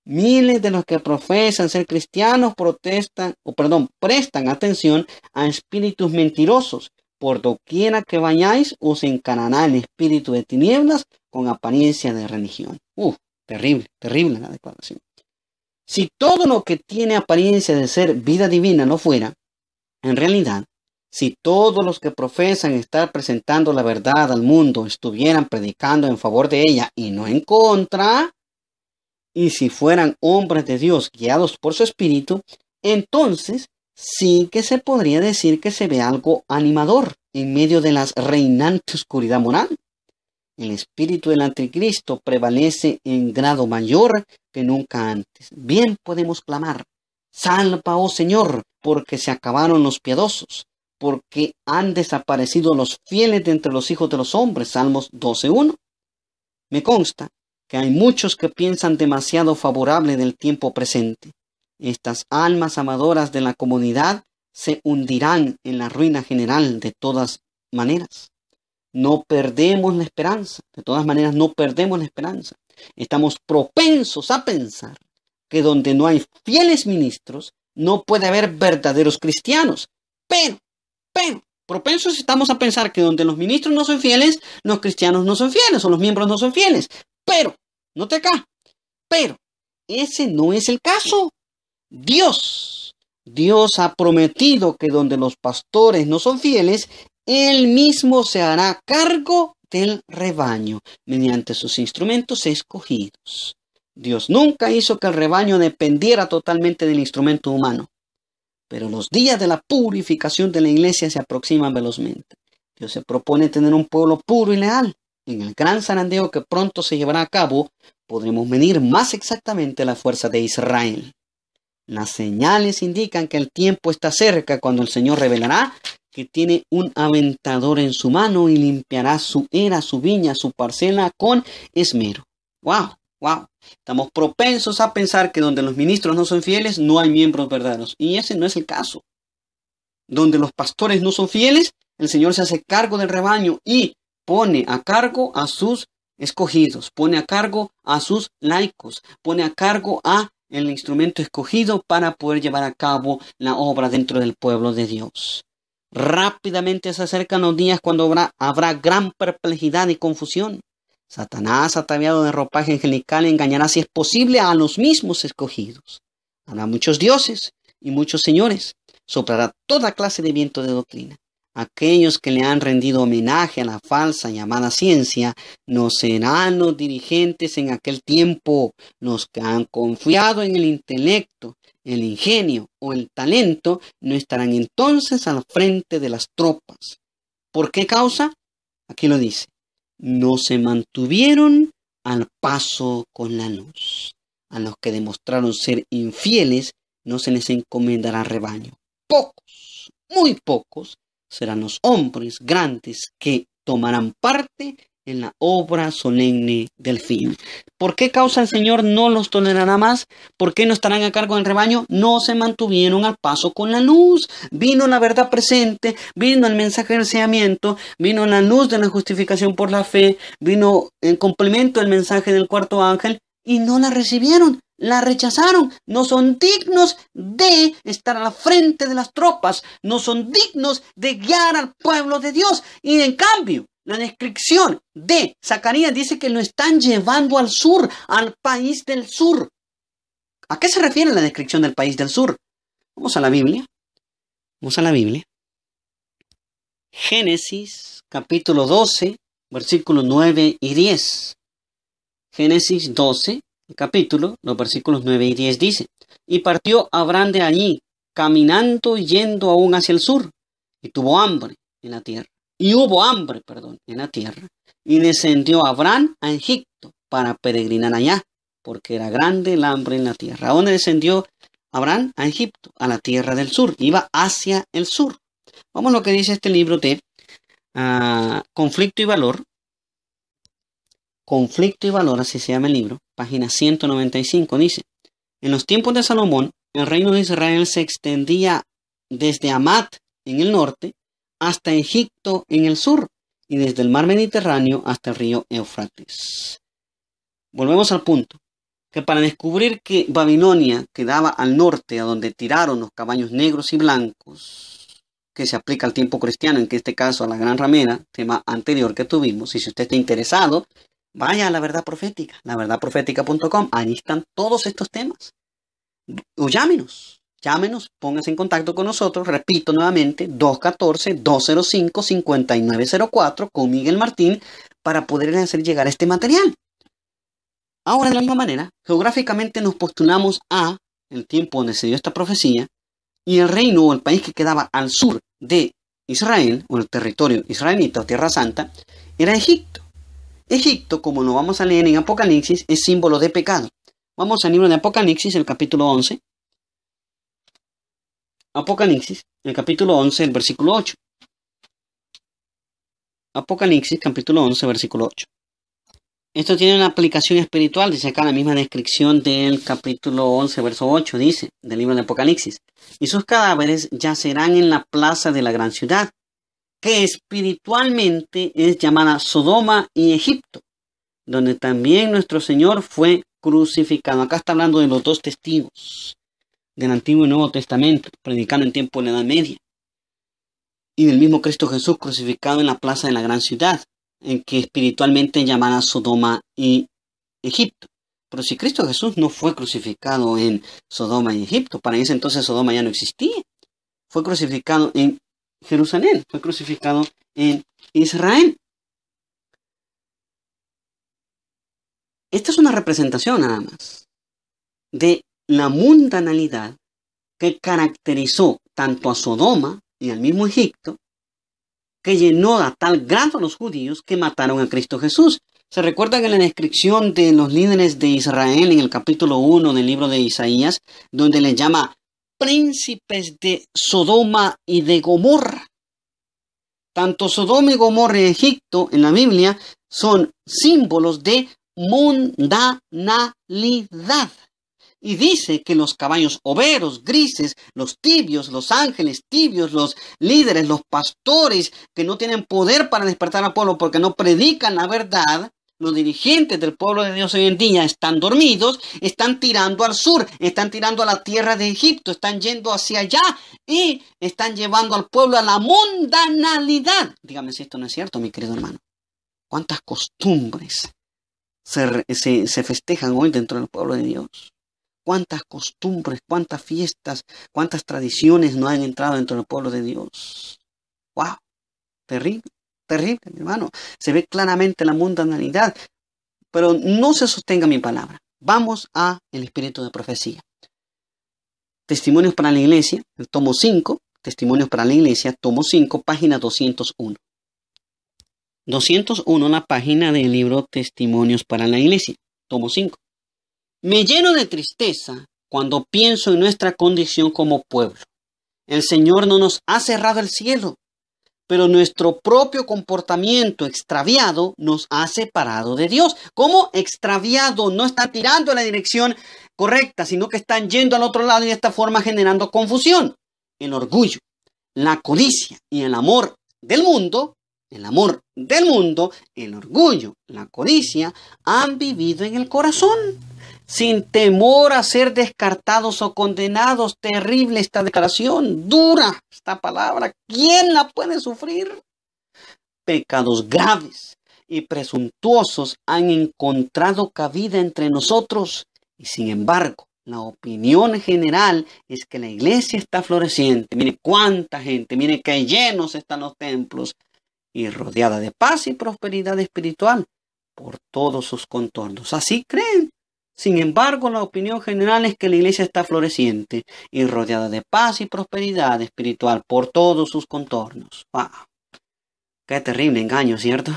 Miles de los que profesan ser cristianos protestan, o perdón, prestan atención a espíritus mentirosos. Por doquiera que vayáis, os encarará el espíritu de tinieblas con apariencia de religión. Uf, terrible, terrible la declaración. Si todo lo que tiene apariencia de ser vida divina no fuera, en realidad si todos los que profesan estar presentando la verdad al mundo estuvieran predicando en favor de ella y no en contra, y si fueran hombres de Dios guiados por su espíritu, entonces sí que se podría decir que se ve algo animador en medio de la reinante oscuridad moral. El espíritu del anticristo prevalece en grado mayor que nunca antes. Bien podemos clamar, Salva, oh Señor, porque se acabaron los piadosos, porque han desaparecido los fieles de entre los hijos de los hombres. Salmos 12.1. Me consta que hay muchos que piensan demasiado favorable del tiempo presente. Estas almas amadoras de la comunidad se hundirán en la ruina general de todas maneras. No perdemos la esperanza, de todas maneras no perdemos la esperanza. Estamos propensos a pensar que donde no hay fieles ministros, no puede haber verdaderos cristianos. Pero propensos estamos a pensar que donde los ministros no son fieles, los cristianos no son fieles o los miembros no son fieles. Pero, note acá, pero ese no es el caso. Dios, Dios ha prometido que donde los pastores no son fieles, Él mismo se hará cargo del rebaño mediante sus instrumentos escogidos. Dios nunca hizo que el rebaño dependiera totalmente del instrumento humano pero los días de la purificación de la iglesia se aproximan velozmente. Dios se propone tener un pueblo puro y leal. En el gran zarandeo que pronto se llevará a cabo, podremos medir más exactamente la fuerza de Israel. Las señales indican que el tiempo está cerca cuando el Señor revelará que tiene un aventador en su mano y limpiará su era, su viña, su parcela con esmero. ¡Wow! Wow. Estamos propensos a pensar que donde los ministros no son fieles, no hay miembros verdaderos. Y ese no es el caso. Donde los pastores no son fieles, el Señor se hace cargo del rebaño y pone a cargo a sus escogidos, pone a cargo a sus laicos, pone a cargo a el instrumento escogido para poder llevar a cabo la obra dentro del pueblo de Dios. Rápidamente se acercan los días cuando habrá, habrá gran perplejidad y confusión. Satanás, ataviado de ropaje angelical, engañará si es posible a los mismos escogidos. Habrá muchos dioses y muchos señores. Soplará toda clase de viento de doctrina. Aquellos que le han rendido homenaje a la falsa llamada ciencia no serán los dirigentes en aquel tiempo, los que han confiado en el intelecto, el ingenio o el talento no estarán entonces al frente de las tropas. ¿Por qué causa? Aquí lo dice no se mantuvieron al paso con la luz. A los que demostraron ser infieles no se les encomendará rebaño. Pocos, muy pocos, serán los hombres grandes que tomarán parte en la obra solemne del fin. ¿Por qué causa el Señor no los tolerará más? ¿Por qué no estarán a cargo del rebaño? No se mantuvieron al paso con la luz. Vino la verdad presente, vino el mensaje del seamiento, vino la luz de la justificación por la fe, vino en complemento el mensaje del cuarto ángel y no la recibieron. La rechazaron, no son dignos de estar a la frente de las tropas, no son dignos de guiar al pueblo de Dios. Y en cambio, la descripción de Zacarías dice que lo están llevando al sur, al país del sur. ¿A qué se refiere la descripción del país del sur? Vamos a la Biblia. Vamos a la Biblia. Génesis capítulo 12, versículos 9 y 10. Génesis 12, capítulo, los versículos 9 y 10 dice, y partió Abraham de allí, caminando y yendo aún hacia el sur, y tuvo hambre en la tierra. Y hubo hambre, perdón, en la tierra. Y descendió Abraham a Egipto para peregrinar allá, porque era grande el hambre en la tierra. ¿A dónde descendió Abraham? A Egipto, a la tierra del sur. Iba hacia el sur. Vamos a lo que dice este libro de ah, Conflicto y Valor. Conflicto y Valor, así se llama el libro. Página 195 dice, en los tiempos de Salomón, el reino de Israel se extendía desde Amat en el norte hasta Egipto en el sur y desde el mar Mediterráneo hasta el río Eufrates. Volvemos al punto, que para descubrir que Babilonia quedaba al norte, a donde tiraron los caballos negros y blancos, que se aplica al tiempo cristiano, en que este caso a la gran ramera, tema anterior que tuvimos, y si usted está interesado, vaya a la verdad profética, laverdadprofética.com, ahí están todos estos temas. O llámenos, Llámenos, pónganse en contacto con nosotros, repito nuevamente, 214-205-5904 con Miguel Martín para poder hacer llegar este material. Ahora, de la misma manera, geográficamente nos postulamos a el tiempo donde se dio esta profecía y el reino o el país que quedaba al sur de Israel, o el territorio israelita o Tierra Santa, era Egipto. Egipto, como lo vamos a leer en Apocalipsis, es símbolo de pecado. Vamos al libro de Apocalipsis, el capítulo 11, Apocalipsis, el capítulo 11, el versículo 8. Apocalipsis, capítulo 11, versículo 8. Esto tiene una aplicación espiritual, dice acá la misma descripción del capítulo 11, verso 8, dice, del libro de Apocalipsis. Y sus cadáveres yacerán en la plaza de la gran ciudad, que espiritualmente es llamada Sodoma y Egipto, donde también nuestro Señor fue crucificado. Acá está hablando de los dos testigos del Antiguo y Nuevo Testamento, predicando en tiempo de la Edad Media, y del mismo Cristo Jesús crucificado en la plaza de la gran ciudad, en que espiritualmente llamada Sodoma y Egipto. Pero si Cristo Jesús no fue crucificado en Sodoma y Egipto, para ese entonces Sodoma ya no existía. Fue crucificado en Jerusalén, fue crucificado en Israel. Esta es una representación nada más de la mundanalidad que caracterizó tanto a Sodoma y al mismo Egipto, que llenó a tal grado a los judíos que mataron a Cristo Jesús. Se recuerda que en la descripción de los líderes de Israel en el capítulo 1 del libro de Isaías, donde les llama príncipes de Sodoma y de Gomorra. Tanto Sodoma y Gomorra en Egipto en la Biblia son símbolos de mundanalidad y dice que los caballos overos, grises, los tibios, los ángeles tibios, los líderes, los pastores que no tienen poder para despertar al pueblo porque no predican la verdad, los dirigentes del pueblo de Dios hoy en día están dormidos, están tirando al sur, están tirando a la tierra de Egipto, están yendo hacia allá y están llevando al pueblo a la mundanalidad. Dígame si esto no es cierto, mi querido hermano. ¿Cuántas costumbres se festejan hoy dentro del pueblo de Dios? cuántas costumbres, cuántas fiestas, cuántas tradiciones no han entrado dentro del pueblo de Dios. ¡Wow! Terrible, terrible, hermano. Se ve claramente la mundanalidad, pero no se sostenga mi palabra. Vamos a el espíritu de profecía. Testimonios para la Iglesia, el tomo 5, Testimonios para la Iglesia, tomo 5, página 201. 201, la página del libro Testimonios para la Iglesia, tomo 5. Me lleno de tristeza cuando pienso en nuestra condición como pueblo. El Señor no nos ha cerrado el cielo, pero nuestro propio comportamiento extraviado nos ha separado de Dios. ¿Cómo extraviado no está tirando en la dirección correcta, sino que están yendo al otro lado y de esta forma generando confusión? El orgullo, la codicia y el amor del mundo, el amor del mundo, el orgullo, la codicia, han vivido en el corazón sin temor a ser descartados o condenados. Terrible esta declaración, dura esta palabra. ¿Quién la puede sufrir? Pecados graves y presuntuosos han encontrado cabida entre nosotros y sin embargo la opinión general es que la iglesia está floreciente. Mire cuánta gente, mire que llenos están los templos y rodeada de paz y prosperidad espiritual por todos sus contornos. Así creen sin embargo, la opinión general es que la iglesia está floreciente y rodeada de paz y prosperidad espiritual por todos sus contornos. Qué terrible engaño, ¿cierto?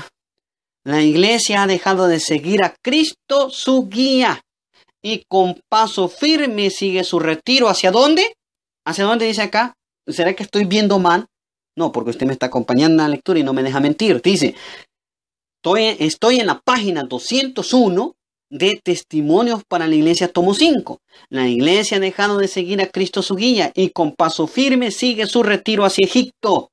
La iglesia ha dejado de seguir a Cristo, su guía, y con paso firme sigue su retiro. ¿Hacia dónde? ¿Hacia dónde dice acá? ¿Será que estoy viendo mal? No, porque usted me está acompañando en la lectura y no me deja mentir. Dice, estoy, estoy en la página 201 de testimonios para la iglesia, tomo 5. La iglesia ha dejado de seguir a Cristo su guía y con paso firme sigue su retiro hacia Egipto,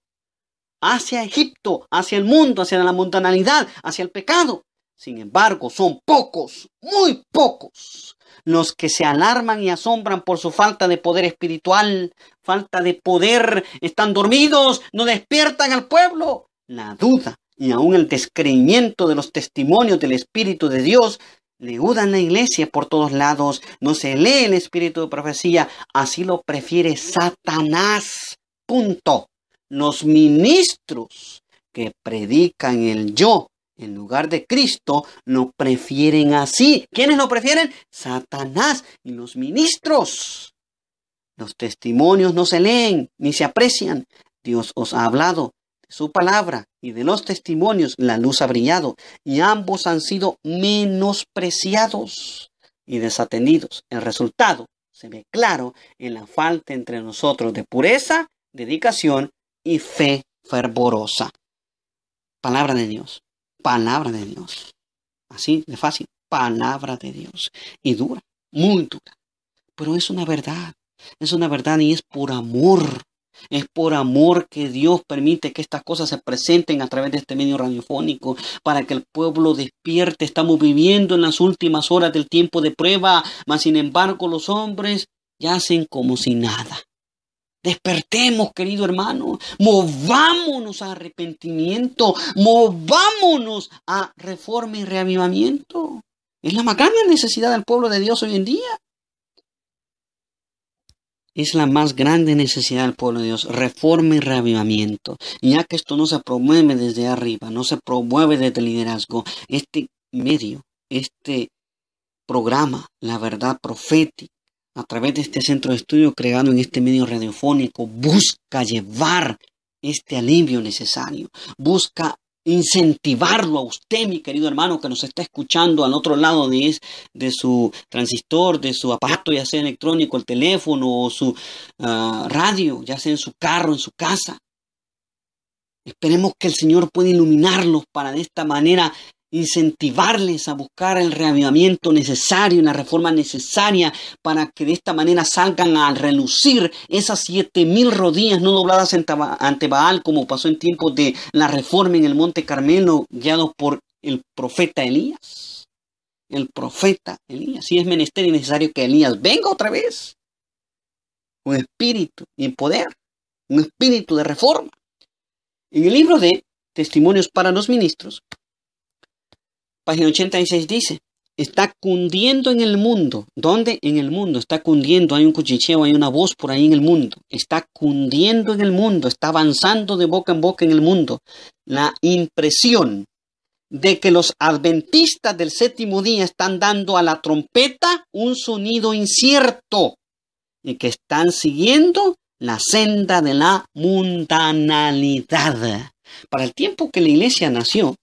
hacia Egipto, hacia el mundo, hacia la mundanalidad, hacia el pecado. Sin embargo, son pocos, muy pocos, los que se alarman y asombran por su falta de poder espiritual, falta de poder, están dormidos, no despiertan al pueblo. La duda y aún el descreimiento de los testimonios del Espíritu de Dios leudan la iglesia por todos lados, no se lee el espíritu de profecía, así lo prefiere Satanás. Punto. Los ministros que predican el yo en lugar de Cristo lo prefieren así. ¿Quiénes lo prefieren? Satanás y los ministros. Los testimonios no se leen ni se aprecian. Dios os ha hablado su palabra y de los testimonios la luz ha brillado, y ambos han sido menospreciados y desatendidos. El resultado se ve claro en la falta entre nosotros de pureza, dedicación y fe fervorosa. Palabra de Dios, palabra de Dios. Así de fácil, palabra de Dios. Y dura, muy dura. Pero es una verdad, es una verdad y es por amor es por amor que Dios permite que estas cosas se presenten a través de este medio radiofónico para que el pueblo despierte. Estamos viviendo en las últimas horas del tiempo de prueba, mas sin embargo los hombres yacen como si nada. Despertemos, querido hermano, movámonos a arrepentimiento, movámonos a reforma y reavivamiento. Es la más grande necesidad del pueblo de Dios hoy en día es la más grande necesidad del pueblo de Dios, reforma y reavivamiento, ya que esto no se promueve desde arriba, no se promueve desde el liderazgo. Este medio, este programa, la verdad profética, a través de este centro de estudio creado en este medio radiofónico, busca llevar este alivio necesario, busca incentivarlo a usted, mi querido hermano, que nos está escuchando al otro lado de, su transistor, de su aparato, ya sea electrónico, el teléfono o su ah, radio, ya sea en su carro, en su casa. Esperemos que el Señor pueda iluminarlos para de esta manera incentivarles a buscar el reavivamiento necesario, una reforma necesaria para que de esta manera salgan a relucir esas siete mil rodillas no dobladas ante Baal, como pasó en tiempos de la reforma en el Monte Carmelo, guiado por el profeta Elías. El profeta Elías. Si es menester y necesario que Elías venga otra vez, con espíritu y en poder, un espíritu de reforma. En el libro de Testimonios para los Ministros, Página 86 dice, está cundiendo en el mundo. ¿Dónde? En el mundo. Está cundiendo, hay un cuchicheo, hay una voz por ahí en el mundo. Está cundiendo en el mundo, está avanzando de boca en boca en el mundo. La impresión de que los adventistas del séptimo día están dando a la trompeta un sonido incierto y que están siguiendo la senda de la mundanalidad. Para el tiempo que la iglesia nació,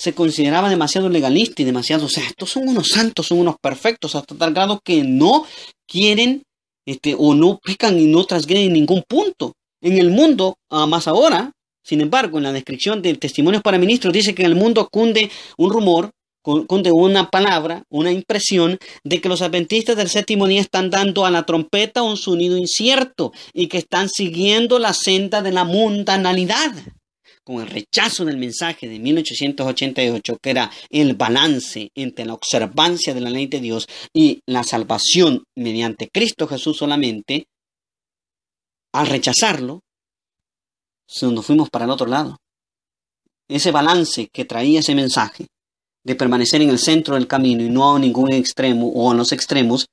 se consideraba demasiado legalista y demasiado, o sea, estos son unos santos, son unos perfectos, hasta tal grado que no quieren este, o no pican y no transgreden en ningún punto. En el mundo, ah, más ahora, sin embargo, en la descripción de Testimonios para Ministros dice que en el mundo cunde un rumor, cunde una palabra, una impresión de que los adventistas del séptimo día están dando a la trompeta un sonido incierto y que están siguiendo la senda de la mundanalidad con el rechazo del mensaje de 1888, que era el balance entre la observancia de la ley de Dios y la salvación mediante Cristo Jesús solamente, al rechazarlo, nos fuimos para el otro lado. Ese balance que traía ese mensaje de permanecer en el centro del camino y no a ningún extremo o a los extremos,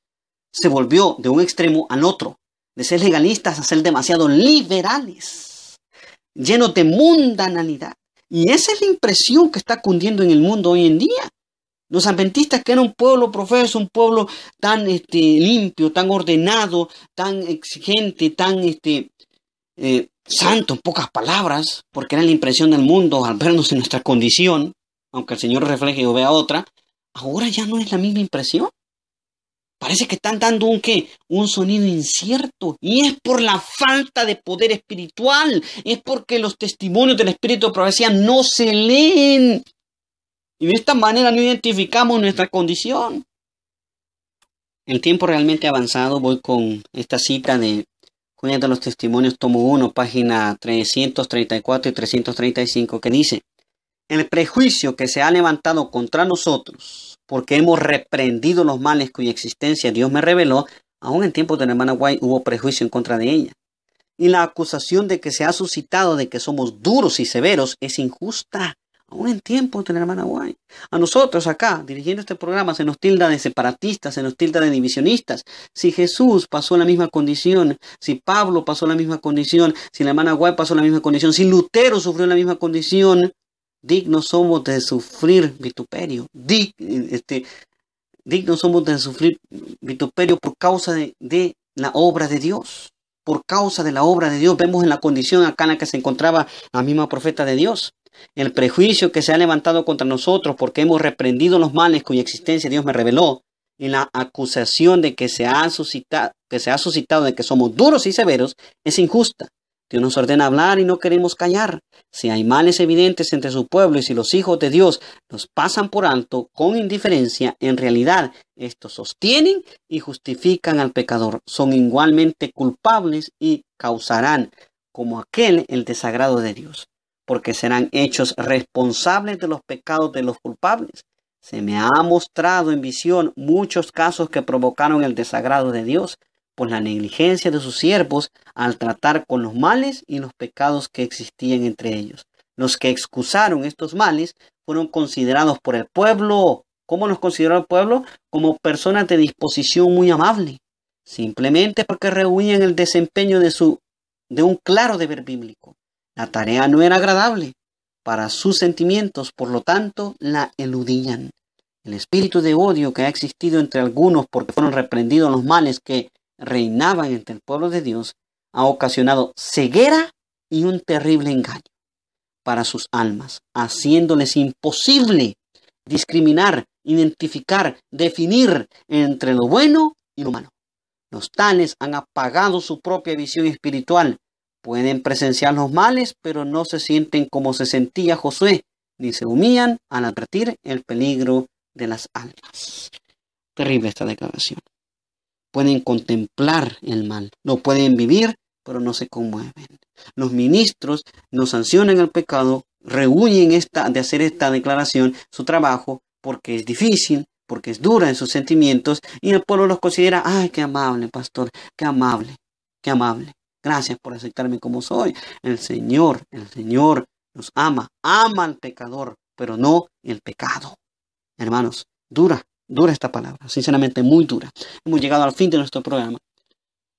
se volvió de un extremo al otro, de ser legalistas a ser demasiado liberales lleno de mundanalidad. Y esa es la impresión que está cundiendo en el mundo hoy en día. Los adventistas, que era un pueblo profeso, un pueblo tan este, limpio, tan ordenado, tan exigente, tan este, eh, santo, en pocas palabras, porque era la impresión del mundo al vernos en nuestra condición, aunque el Señor refleje o vea otra, ahora ya no es la misma impresión. Parece que están dando un qué, un sonido incierto. Y es por la falta de poder espiritual. Es porque los testimonios del espíritu de profecía no se leen. Y de esta manera no identificamos nuestra condición. El tiempo realmente avanzado, voy con esta cita de Juan de los Testimonios, tomo 1, página 334 y 335, que dice, el prejuicio que se ha levantado contra nosotros porque hemos reprendido los males cuya existencia Dios me reveló, aún en tiempos de la hermana White hubo prejuicio en contra de ella. Y la acusación de que se ha suscitado de que somos duros y severos es injusta, aún en tiempos de la hermana White. A nosotros acá, dirigiendo este programa, se nos tilda de separatistas, se nos tilda de divisionistas. Si Jesús pasó la misma condición, si Pablo pasó la misma condición, si la hermana White pasó la misma condición, si Lutero sufrió la misma condición, dignos somos de sufrir vituperio, dig, este, dignos somos de sufrir vituperio por causa de, la obra de Dios, por causa de la obra de Dios. Vemos en la condición acá en la que se encontraba la misma profeta de Dios. El prejuicio que se ha levantado contra nosotros porque hemos reprendido los males cuya existencia Dios me reveló y la acusación de que se suscitado, que se ha suscitado de que somos duros y severos es injusta. Dios nos ordena hablar y no queremos callar. Si hay males evidentes entre su pueblo y si los hijos de Dios los pasan por alto con indiferencia, en realidad estos sostienen y justifican al pecador. Son igualmente culpables y causarán, como aquel, el desagrado de Dios, porque serán hechos responsables de los pecados de los culpables. Se me ha mostrado en visión muchos casos que provocaron el desagrado de Dios por la negligencia de sus siervos al tratar con los males y los pecados que existían entre ellos. Los que excusaron estos males fueron considerados por el pueblo, ¿cómo los consideró el pueblo? Como personas de disposición muy amable, simplemente porque reunían el desempeño de, su, de un claro deber bíblico. La tarea no era agradable para sus sentimientos, por lo tanto la eludían. El espíritu de odio que ha existido entre algunos porque fueron reprendidos los males que reinaban entre el pueblo de Dios ha ocasionado ceguera y un terrible engaño para sus almas, haciéndoles imposible discriminar, identificar, definir entre lo bueno y lo malo. Los tales han apagado su propia visión espiritual. Pueden presenciar los males, pero no se sienten como se sentía Josué, ni se humían al advertir el peligro de las almas. Terrible esta declaración pueden contemplar el mal, No pueden vivir, pero no se conmueven. Los ministros no sancionan el pecado, Reúnen esta, de hacer esta declaración, su trabajo, porque es difícil, porque es dura en sus sentimientos, y el pueblo los considera, ay, qué amable, pastor, qué amable, qué amable. Gracias por aceptarme como soy. El Señor, el Señor nos ama, ama al pecador, pero no el pecado. Hermanos, dura Dura esta palabra, sinceramente muy dura. Hemos llegado al fin de nuestro programa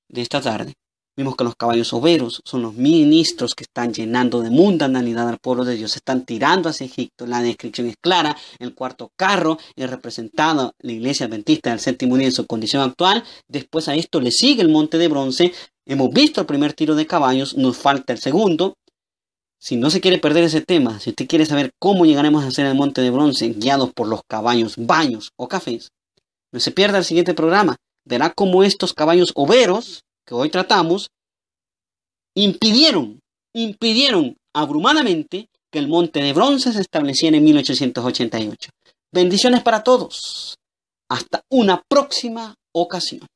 de esta tarde. Vimos que los caballos overos son los ministros que están llenando de mundanalidad al pueblo de Dios, están tirando hacia Egipto. La descripción es clara. El cuarto carro es representado la iglesia adventista del séptimo día en su condición actual. Después a esto le sigue el monte de bronce. Hemos visto el primer tiro de caballos, nos falta el segundo. Si no se quiere perder ese tema, si usted quiere saber cómo llegaremos a hacer el Monte de Bronce guiados por los caballos, baños o cafés, no se pierda el siguiente programa. Verá cómo estos caballos overos que hoy tratamos impidieron, impidieron abrumadamente que el Monte de Bronce se estableciera en 1888. Bendiciones para todos. Hasta una próxima ocasión.